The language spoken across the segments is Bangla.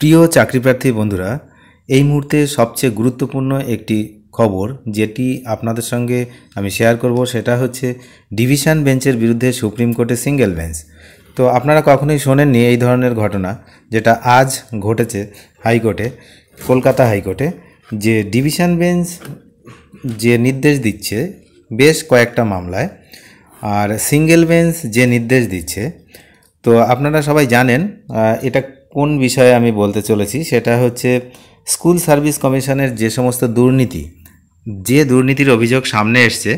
প্রিয় চাকরিপ্রার্থী বন্ধুরা এই মুহূর্তে সবচেয়ে গুরুত্বপূর্ণ একটি খবর যেটি আপনাদের সঙ্গে আমি শেয়ার করব সেটা হচ্ছে ডিভিশন বেঞ্চের বিরুদ্ধে সুপ্রিম কোর্টে সিঙ্গেল বেঞ্চ তো আপনারা কখনোই শোনেননি এই ধরনের ঘটনা যেটা আজ ঘটেছে হাইকোর্টে কলকাতা হাইকোর্টে যে ডিভিশন বেঞ্চ যে নির্দেশ দিচ্ছে বেশ কয়েকটা মামলায় আর সিঙ্গেল বেঞ্চ যে নির্দেশ দিচ্ছে তো আপনারা সবাই জানেন এটা কোন বিষয়ে আমি বলতে চলেছি সেটা হচ্ছে স্কুল সার্ভিস কমিশনের যে সমস্ত দুর্নীতি যে দুর্নীতির অভিযোগ সামনে এসছে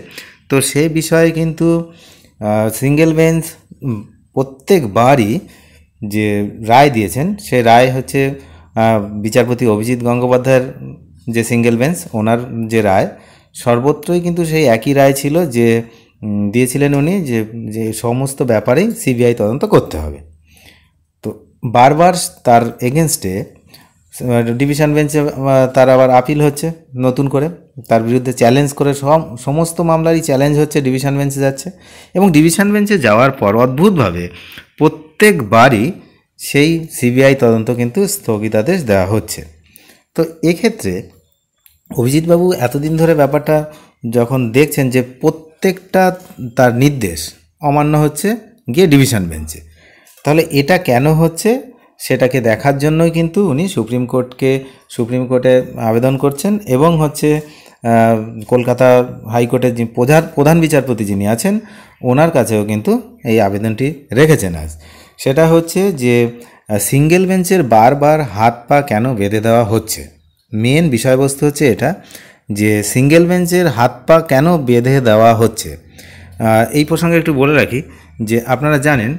তো সে বিষয়ে কিন্তু সিঙ্গেল বেঞ্চ প্রত্যেকবারই যে রায় দিয়েছেন সে রায় হচ্ছে বিচারপতি অভিজিৎ গঙ্গোপাধ্যায়ের যে সিঙ্গেল বেঞ্চ ওনার যে রায় সর্বত্রই কিন্তু সেই একই রায় ছিল যে দিয়েছিলেন উনি যে যে সমস্ত ব্যাপারেই সিবিআই তদন্ত করতে হবে বারবার তার এগেনস্টে ডিভিশন বেঞ্চে তার আবার আপিল হচ্ছে নতুন করে তার বিরুদ্ধে চ্যালেঞ্জ করে সমস্ত মামলারই চ্যালেঞ্জ হচ্ছে ডিভিশন বেঞ্চে যাচ্ছে এবং ডিভিশন বেঞ্চে যাওয়ার পর অদ্ভুতভাবে প্রত্যেকবারই সেই সিবিআই তদন্ত কিন্তু স্থগিতাদেশ দেওয়া হচ্ছে তো এক্ষেত্রে অভিজিৎবাবু এতদিন ধরে ব্যাপারটা যখন দেখছেন যে প্রত্যেকটা তার নির্দেশ অমান্য হচ্ছে গিয়ে ডিভিশন বেঞ্চে তাহলে এটা কেন হচ্ছে সেটাকে দেখার জন্যই কিন্তু উনি সুপ্রিম কোর্টকে সুপ্রিম কোর্টে আবেদন করছেন এবং হচ্ছে কলকাতা হাইকোর্টের যে প্রধান প্রধান বিচারপতি যিনি আছেন ওনার কাছেও কিন্তু এই আবেদনটি রেখেছেন আজ সেটা হচ্ছে যে সিঙ্গেল বেঞ্চের বারবার হাত পা কেন বেঁধে দেওয়া হচ্ছে মেন বিষয়বস্তু হচ্ছে এটা যে সিঙ্গেল বেঞ্চের হাত পা কেন বেঁধে দেওয়া হচ্ছে এই প্রসঙ্গে একটু বলে রাখি যে আপনারা জানেন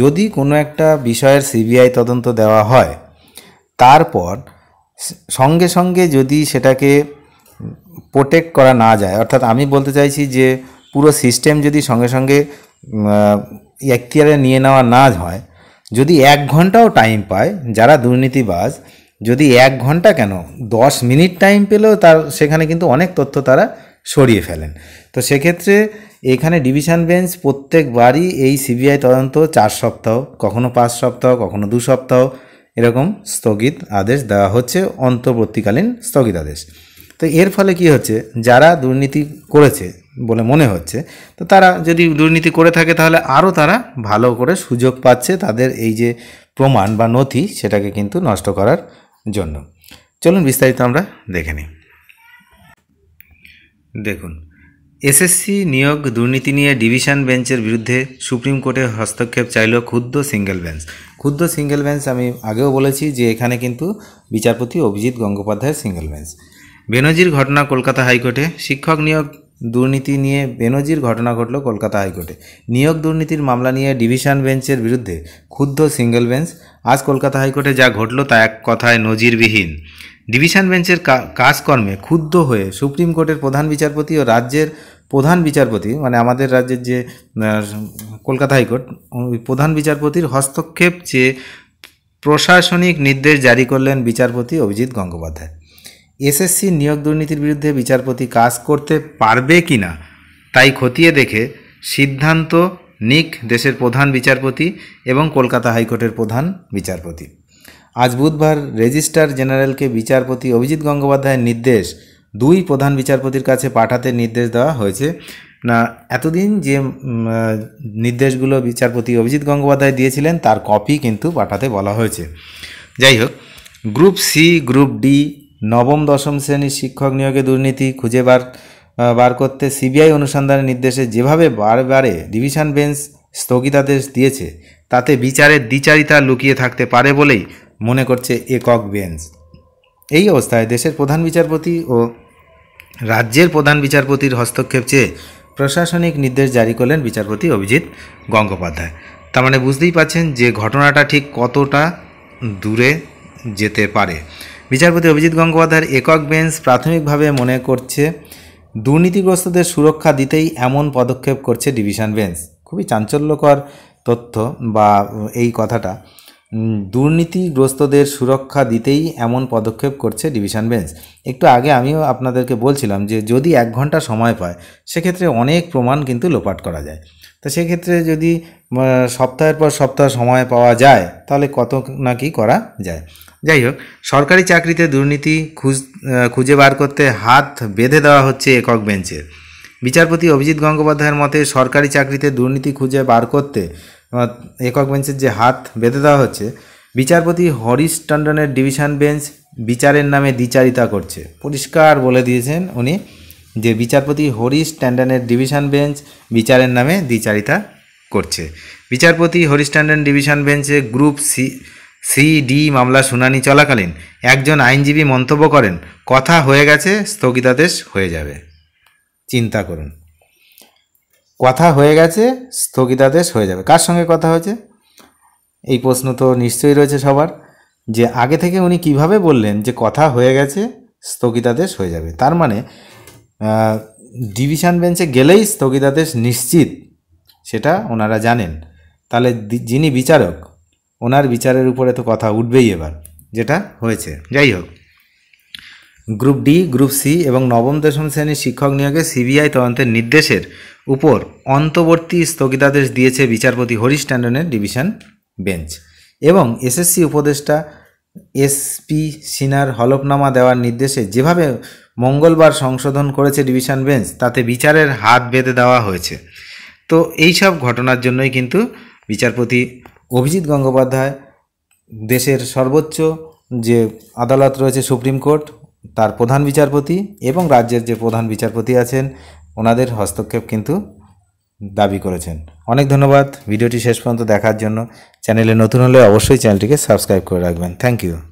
যদি কোনো একটা বিষয়ের সিবিআই তদন্ত দেওয়া হয় তারপর সঙ্গে সঙ্গে যদি সেটাকে প্রোটেক্ট করা না যায় অর্থাৎ আমি বলতে চাইছি যে পুরো সিস্টেম যদি সঙ্গে সঙ্গে একটিয়ারে নিয়ে নেওয়া না হয় যদি এক ঘন্টাও টাইম পায় যারা দুর্নীতিবাজ যদি এক ঘন্টা কেন দশ মিনিট টাইম পেলেও তার সেখানে কিন্তু অনেক তথ্য তারা সরিয়ে ফেলেন তো সেক্ষেত্রে এখানে ডিভিশন বেঞ্চ প্রত্যেকবারই এই সিবিআই তদন্ত চার সপ্তাহ কখনো পাঁচ সপ্তাহ কখনো দু সপ্তাহ এরকম স্থগিত আদেশ দেওয়া হচ্ছে অন্তর্বর্তীকালীন স্থগিতাদেশ তো এর ফলে কি হচ্ছে যারা দুর্নীতি করেছে বলে মনে হচ্ছে তো তারা যদি দুর্নীতি করে থাকে তাহলে আরও তারা ভালো করে সুযোগ পাচ্ছে তাদের এই যে প্রমাণ বা নথি সেটাকে কিন্তু নষ্ট করার জন্য চলুন বিস্তারিত আমরা দেখে নিই দেখুন এসএসসি নিয়োগ দুর্নীতি নিয়ে ডিভিশন বেঞ্চের বিরুদ্ধে সুপ্রিম কোর্টে হস্তক্ষেপ চাইল ক্ষুদ্র সিঙ্গেল বেঞ্চ ক্ষুদ্র সিঙ্গেল বেঞ্চ আমি আগেও বলেছি যে এখানে কিন্তু বিচারপতি অভিজিৎ গঙ্গোপাধ্যায়ের সিঙ্গেল বেঞ্চ বেনজির ঘটনা কলকাতা হাইকোর্টে শিক্ষক নিয়োগ দুর্নীতি নিয়ে বেনজির ঘটনা ঘটল কলকাতা হাইকোর্টে নিয়োগ দুর্নীতির মামলা নিয়ে ডিভিশন বেঞ্চের বিরুদ্ধে ক্ষুদ্র সিঙ্গেল বেঞ্চ আজ কলকাতা হাইকোর্টে যা ঘটল তা এক কথায় নজিরবিহীন ডিভিশন বেঞ্চের কাজকর্মে ক্ষুব্ধ হয়ে সুপ্রিম কোর্টের প্রধান বিচারপতি ও রাজ্যের প্রধান বিচারপতি মানে আমাদের রাজ্যের যে কলকাতা হাইকোর্ট প্রধান বিচারপতির হস্তক্ষেপ চেয়ে প্রশাসনিক নির্দেশ জারি করলেন বিচারপতি অভিজিৎ গঙ্গোপাধ্যায় এসএসসি নিয়োগ দুর্নীতির বিরুদ্ধে বিচারপতি কাজ করতে পারবে কি না তাই খতিয়ে দেখে সিদ্ধান্ত নিক দেশের প্রধান বিচারপতি এবং কলকাতা হাইকোর্টের প্রধান বিচারপতি আজ বুধবার রেজিস্ট্রার জেনারেলকে বিচারপতি অভিজিৎ গঙ্গোপাধ্যায়ের নির্দেশ দুই প্রধান বিচারপতির কাছে পাঠাতে নির্দেশ দেওয়া হয়েছে না এতদিন যে নির্দেশগুলো বিচারপতি অভিজিৎ গঙ্গোপাধ্যায় দিয়েছিলেন তার কপি কিন্তু পাঠাতে বলা হয়েছে যাই হোক গ্রুপ সি গ্রুপ ডি নবম দশম শ্রেণীর শিক্ষক নিয়োগে দুর্নীতি খুঁজে বার বার করতে সিবিআই অনুসন্ধানের নির্দেশে যেভাবে বারবারে ডিভিশন বেঞ্চ স্থগিতাদেশ দিয়েছে তাতে বিচারের দ্বিচারিতা লুকিয়ে থাকতে পারে বলেই মনে করছে একক বেঞ্চ এই অবস্থায় দেশের প্রধান বিচারপতি ও রাজ্যের প্রধান বিচারপতির হস্তক্ষেপ চেয়ে প্রশাসনিক নির্দেশ জারি করলেন বিচারপতি অভিজিৎ গঙ্গোপাধ্যায় তার মানে বুঝতেই পাচ্ছেন যে ঘটনাটা ঠিক কতটা দূরে যেতে পারে বিচারপতি অভিজিৎ গঙ্গোপাধ্যায়ের একক বেঞ্চ প্রাথমিকভাবে মনে করছে দুর্নীতিগ্রস্তদের সুরক্ষা দিতেই এমন পদক্ষেপ করছে ডিভিশন বেঞ্চ খুবই চাঞ্চল্যকর তথ্য বা এই কথাটা দুর্নীতিগ্রস্তদের সুরক্ষা দিতেই এমন পদক্ষেপ করছে ডিভিশন বেঞ্চ একটু আগে আমিও আপনাদেরকে বলছিলাম যে যদি এক ঘন্টা সময় পায় সেক্ষেত্রে অনেক প্রমাণ কিন্তু লোপাট করা যায় তো সেক্ষেত্রে যদি সপ্তাহের পর সপ্তাহ সময় পাওয়া যায় তাহলে কত না কি করা যায় যাই হোক সরকারি চাকরিতে দুর্নীতি খুঁজ খুঁজে বার করতে হাত বেঁধে দেওয়া হচ্ছে একক বেঞ্চের বিচারপতি অভিজিৎ গঙ্গোপাধ্যায়ের মতে সরকারি চাকরিতে দুর্নীতি খুঁজে বার করতে একক বেঞ্চের যে হাত বেঁধে দেওয়া হচ্ছে বিচারপতি হরিশ টন্ডনের ডিভিশন বেঞ্চ বিচারের নামে দ্বিচারিতা করছে পরিষ্কার বলে দিয়েছেন উনি যে বিচারপতি হরিশ ট্যান্ডনের ডিভিশন বেঞ্চ বিচারের নামে দ্বিচারিতা করছে বিচারপতি হরিশ ট্যান্ডন ডিভিশন বেঞ্চে গ্রুপ সি সি ডি মামলা শুনানি চলাকালীন একজন আইনজীবী মন্তব্য করেন কথা হয়ে গেছে স্থগিতাদেশ হয়ে যাবে চিন্তা করুন কথা হয়ে গেছে স্থগিতাদেশ হয়ে যাবে কার সঙ্গে কথা হয়েছে এই প্রশ্ন তো নিশ্চয়ই রয়েছে সবার যে আগে থেকে উনি কিভাবে বললেন যে কথা হয়ে গেছে স্থগিতাদেশ হয়ে যাবে তার মানে ডিভিশন বেঞ্চে গেলেই স্থগিতাদেশ নিশ্চিত সেটা ওনারা জানেন তাহলে যিনি বিচারক ওনার বিচারের উপরে তো কথা উঠবেই এবার যেটা হয়েছে যাই হোক গ্রুপ ডি গ্রুপ সি এবং নবম দশম শ্রেণীর শিক্ষক নিয়োগে সিবিআই তদন্তের নির্দেশের উপর অন্তর্বর্তী স্থগিতাদেশ দিয়েছে বিচারপতি হরিশ ট্যান্ডনের ডিভিশন বেঞ্চ এবং এসএসসি উপদেষ্টা এসপি সিনার হলফনামা দেওয়ার নির্দেশে যেভাবে মঙ্গলবার সংশোধন করেছে ডিভিশন বেঞ্চ তাতে বিচারের হাত বেঁধে দেওয়া হয়েছে তো এই সব ঘটনার জন্যই কিন্তু বিচারপতি অভিজিৎ গঙ্গোপাধ্যায় দেশের সর্বোচ্চ যে আদালত রয়েছে সুপ্রিম কোর্ট তার প্রধান বিচারপতি এবং রাজ্যের যে প্রধান বিচারপতি আছেন ওনাদের হস্তক্ষেপ কিন্তু দাবি করেছেন অনেক ধন্যবাদ ভিডিওটি শেষ পর্যন্ত দেখার জন্য চ্যানেলে নতুন হলে অবশ্যই চ্যানেলটিকে সাবস্ক্রাইব করে রাখবেন থ্যাংক ইউ